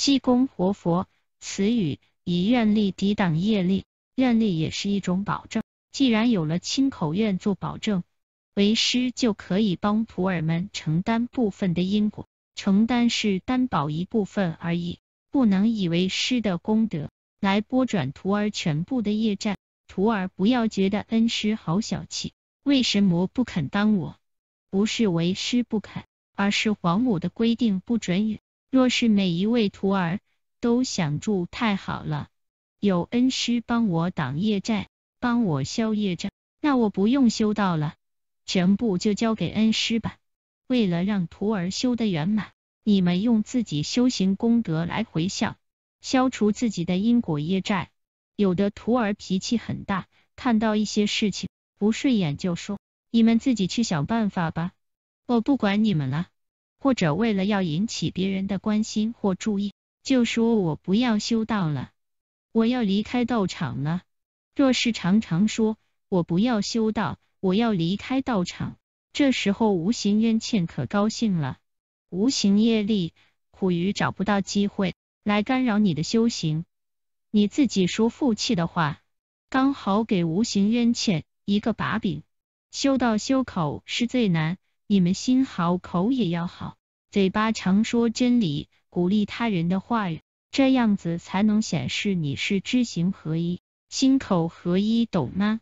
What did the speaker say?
济公活佛，词语以愿力抵挡业力，愿力也是一种保证。既然有了亲口愿做保证，为师就可以帮徒儿们承担部分的因果，承担是担保一部分而已，不能以为师的功德来拨转徒儿全部的业债。徒儿不要觉得恩师好小气，为什么不肯当我？不是为师不肯，而是皇母的规定不准允。若是每一位徒儿都想住，太好了。有恩师帮我挡业债，帮我消业债，那我不用修道了，全部就交给恩师吧。为了让徒儿修得圆满，你们用自己修行功德来回向，消除自己的因果业债。有的徒儿脾气很大，看到一些事情不顺眼就说，你们自己去想办法吧，我不管你们了。或者为了要引起别人的关心或注意，就说我不要修道了，我要离开道场了。若是常常说我不要修道，我要离开道场，这时候无形冤欠可高兴了。无形业力苦于找不到机会来干扰你的修行，你自己说负气的话，刚好给无形冤欠一个把柄。修道修口是最难。你们心好，口也要好，嘴巴常说真理、鼓励他人的话语，这样子才能显示你是知行合一、心口合一，懂吗？